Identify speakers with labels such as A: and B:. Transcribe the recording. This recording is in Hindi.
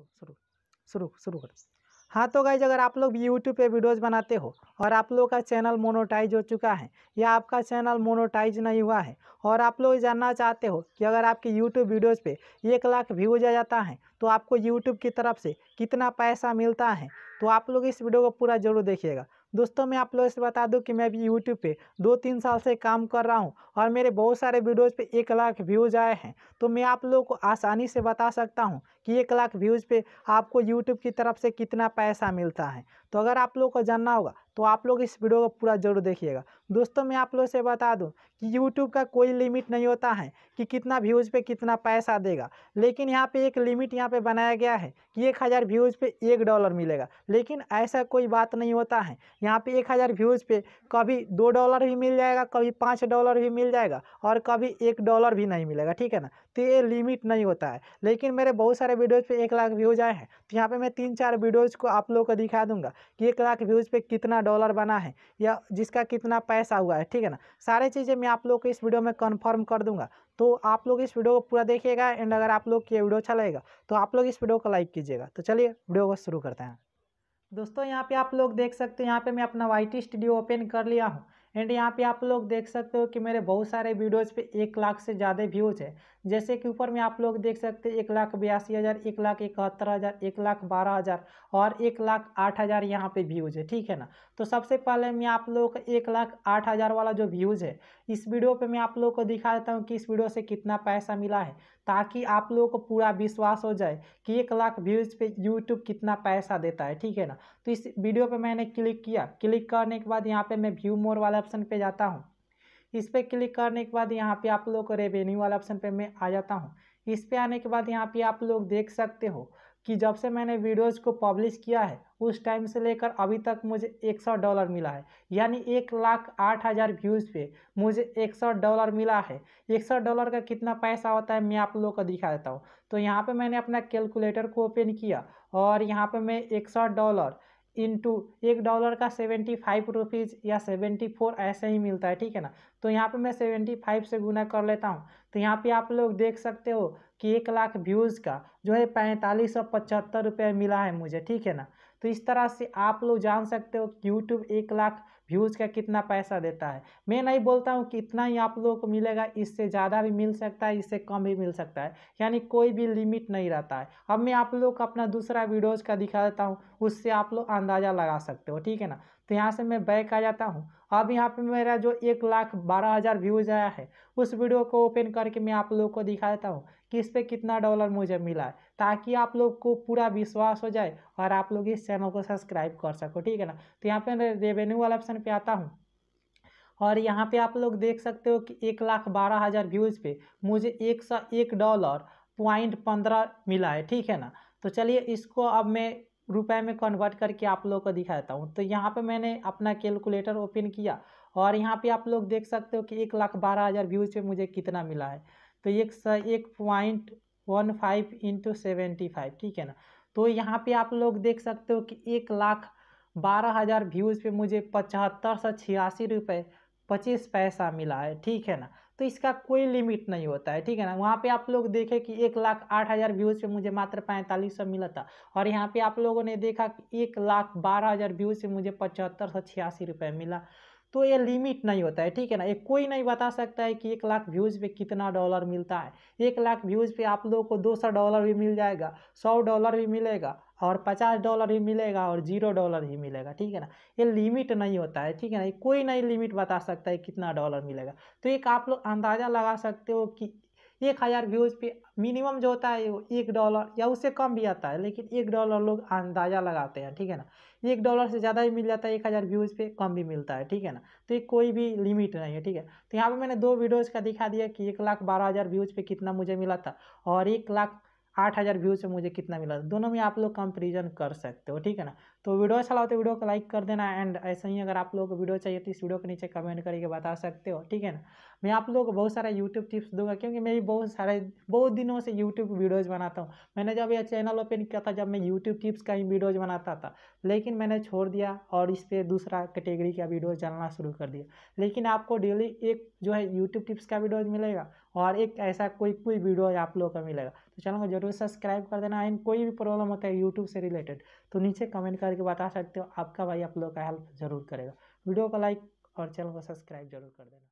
A: शुरू शुरू शुरू शुरू करो हाँ तो गाइज अगर आप लोग यूट्यूब पे वीडियोस बनाते हो और आप लोगों का चैनल मोनोटाइज हो चुका है या आपका चैनल मोनोटाइज नहीं हुआ है और आप लोग जानना चाहते हो कि अगर आपके यूट्यूब वीडियोस पे एक लाख व्यूज आ जाता है तो आपको यूट्यूब की तरफ से कितना पैसा मिलता है तो आप लोग इस वीडियो को पूरा जरूर देखिएगा दोस्तों मैं आप लोगों से बता दूं कि मैं अभी यूट्यूब पे दो तीन साल से काम कर रहा हूँ और मेरे बहुत सारे वीडियोज़ पे एक लाख व्यूज़ आए हैं तो मैं आप लोगों को आसानी से बता सकता हूँ कि एक लाख व्यूज़ पे आपको यूट्यूब की तरफ से कितना पैसा मिलता है तो अगर आप लोगों को जानना होगा तो आप लोग इस वीडियो को पूरा जरूर देखिएगा दोस्तों मैं आप लोग से बता दूं कि यूट्यूब का कोई लिमिट नहीं होता है कि कितना व्यूज़ पे कितना पैसा देगा लेकिन यहाँ पे एक लिमिट यहाँ पे बनाया गया है कि एक हज़ार व्यूज़ पे एक डॉलर मिलेगा लेकिन ऐसा कोई बात नहीं होता है यहाँ पे एक हज़ार व्यूज़ पे कभी दो डॉलर भी मिल जाएगा कभी पाँच डॉलर भी मिल जाएगा और कभी एक डॉलर भी नहीं मिलेगा ठीक है ना तो ये लिमिट नहीं होता है लेकिन मेरे बहुत सारे वीडियोज़ पे एक लाख व्यूज़ आए हैं तो यहाँ पे मैं तीन चार वीडियोज़ को आप लोग को दिखा दूंगा कि एक लाख व्यूज़ पे कितना डॉलर बना है या जिसका कितना पैसा हुआ है ठीक है ना सारे चीज़ें मैं आप लोग को इस वीडियो में कन्फर्म कर दूँगा तो आप लोग इस वीडियो को पूरा देखिएगा एंड अगर आप लोग ये वीडियो अच्छा लगेगा तो आप लोग इस वीडियो को लाइक कीजिएगा तो चलिए वीडियो को शुरू करते हैं दोस्तों यहाँ पे आप लोग देख सकते हो यहाँ पे मैं अपना वाई टी स्टूडियो ओपन कर लिया हूँ एंड यहाँ पे आप लोग देख सकते हो कि मेरे बहुत सारे वीडियोज़ पे एक लाख से ज़्यादा व्यूज़ है जैसे कि ऊपर में आप लोग देख सकते हैं एक लाख बयासी हज़ार एक लाख इकहत्तर हज़ार एक लाख बारह हज़ार और एक लाख आठ हज़ार यहाँ पर व्यूज़ है ठीक है ना तो सबसे पहले मैं आप लोग का एक लाख आठ हज़ार वाला जो व्यूज़ है इस वीडियो पर मैं आप लोग को दिखा देता हूँ कि इस वीडियो से कितना पैसा मिला है ताकि आप लोगों को पूरा विश्वास हो जाए कि एक लाख व्यूज़ पे यूट्यूब कितना पैसा देता है ठीक है ना तो इस वीडियो पे मैंने क्लिक किया क्लिक करने के बाद यहाँ पे मैं व्यू मोर वाले ऑप्शन पे जाता हूँ इस पर क्लिक करने के बाद यहाँ पे आप लोग को रेवेन्यू वाला ऑप्शन पे मैं आ जाता हूँ इस पर आने के बाद यहाँ पे आप लोग देख सकते हो कि जब से मैंने वीडियोज़ को पब्लिश किया है उस टाइम से लेकर अभी तक मुझे एक सौ डॉलर मिला है यानी एक लाख आठ हज़ार व्यूज़ पे मुझे एक सौ डॉलर मिला है एक सौ डॉलर का कितना पैसा होता है मैं आप लोगों को दिखा देता हूँ तो यहाँ पे मैंने अपना कैलकुलेटर को ओपन किया और यहाँ पे मैं एक सौ डॉलर इंटू एक डॉलर का सेवेंटी फाइव रुपीज़ या सेवेंटी फोर ऐसे ही मिलता है ठीक है ना तो यहाँ पे मैं सेवेंटी फाइव से गुना कर लेता हूँ तो यहाँ पे आप लोग देख सकते हो कि एक लाख व्यूज़ का जो है पैंतालीस सौ पचहत्तर रुपये मिला है मुझे ठीक है ना तो इस तरह से आप लोग जान सकते हो कि यूट्यूब एक लाख व्यूज़ का कितना पैसा देता है मैं नहीं बोलता हूँ कि इतना ही आप लोगों को मिलेगा इससे ज़्यादा भी मिल सकता है इससे कम भी मिल सकता है यानी कोई भी लिमिट नहीं रहता है अब मैं आप लोग का अपना दूसरा वीडियोज़ का दिखा देता हूँ उससे आप लोग अंदाज़ा लगा सकते हो ठीक है ना तो यहाँ से मैं बैक आ जाता हूँ अब यहाँ पे मेरा जो एक लाख बारह हज़ार व्यूज़ आया है उस वीडियो को ओपन करके मैं आप लोग को दिखा देता हूँ कि इस पर कितना डॉलर मुझे मिला है ताकि आप लोग को पूरा विश्वास हो जाए और आप लोग इस चैनल को सब्सक्राइब कर सको ठीक है ना तो यहाँ पे रेवेन्यू वाला ऑप्शन पे आता हूँ और यहाँ पर आप लोग देख सकते हो कि एक लाख बारह हज़ार व्यूज़ पर मुझे एक सौ एक डॉलर पॉइंट पंद्रह मिला है ठीक है ना तो चलिए इसको अब मैं रुपए में कन्वर्ट करके आप लोग को दिखा देता हूँ तो यहाँ पे मैंने अपना कैलकुलेटर ओपन किया और यहाँ पे आप लोग देख सकते हो कि एक लाख बारह हज़ार व्यूज़ पे मुझे कितना मिला है तो एक स एक point one five into seventy five ठीक है ना तो यहाँ पे आप लोग देख सकते हो कि एक लाख बारह हज़ार व्यूज़ पे मुझे पचहत्तर सौ छियासी रुपये पच्चीस पैसा मिला है ठीक है ना तो इसका कोई लिमिट नहीं होता है ठीक है ना वहाँ पे आप लोग देखे कि एक लाख आठ हज़ार व्यूज़ पे मुझे मात्र पैंतालीस सौ मिला था और यहाँ पे आप लोगों ने देखा कि एक लाख बारह हज़ार व्यूज़ से मुझे पचहत्तर सौ छियासी रुपये मिला तो ये लिमिट नहीं होता है ठीक है ना ये कोई नहीं बता सकता है कि एक लाख व्यूज़ पे कितना डॉलर मिलता है एक लाख व्यूज़ पे आप लोगों को दो सौ डॉलर भी मिल जाएगा सौ डॉलर भी मिलेगा और पचास डॉलर भी मिलेगा और जीरो डॉलर ही मिलेगा ठीक है ना ये लिमिट नहीं होता है ठीक है ना ये कोई नहीं लिमिट बता सकता है कितना डॉलर मिलेगा तो एक आप लोग अंदाज़ा लगा सकते हो कि एक हज़ार व्यूज़ पे मिनिमम जो होता है वो एक डॉलर या उससे कम भी आता है लेकिन एक डॉलर लोग अंदाज़ा लगाते हैं ठीक है ना एक डॉलर से ज़्यादा भी मिल जाता है एक हज़ार व्यूज़ पे कम भी मिलता है ठीक है ना तो ये कोई भी लिमिट नहीं है ठीक है तो यहाँ पे मैंने दो वीडियोज़ का दिखा दिया कि एक लाख बारह हज़ार व्यूज़ पर कितना मुझे मिला था और एक लाख आठ हज़ार व्यू से मुझे कितना मिला दोनों में आप लोग कंपेरिजन कर सकते हो ठीक है ना तो वीडियो अच्छा लगा तो वीडियो को लाइक कर देना एंड ऐसे ही अगर आप लोग को वीडियो चाहिए तो इस वीडियो के नीचे कमेंट करके बता सकते हो ठीक है ना मैं आप लोग को बहुत सारे यूट्यूब टिप्स दूंगा क्योंकि मैं भी बहुत सारे बहुत दिनों से यूट्यूब वीडियोज़ बनाता हूँ मैंने जब यह चैनल ओपन किया था जब मैं यूट्यूब टिप्स का ही वीडियोज़ बनाता था लेकिन मैंने छोड़ दिया और इस पर दूसरा कैटेगरी का वीडियोज डालना शुरू कर दिया लेकिन आपको डेली एक जो है यूट्यूब टिप्स का वीडियोज मिलेगा और एक ऐसा कोई कोई वीडियो आप लोग का मिलेगा तो चैनल को जरूर सब्सक्राइब कर देना एंड कोई भी प्रॉब्लम होता है यूट्यूब से रिलेटेड तो नीचे कमेंट करके बता सकते हो आपका भाई आप लोग का हेल्प जरूर करेगा वीडियो को लाइक और चैनल को सब्सक्राइब जरूर कर देना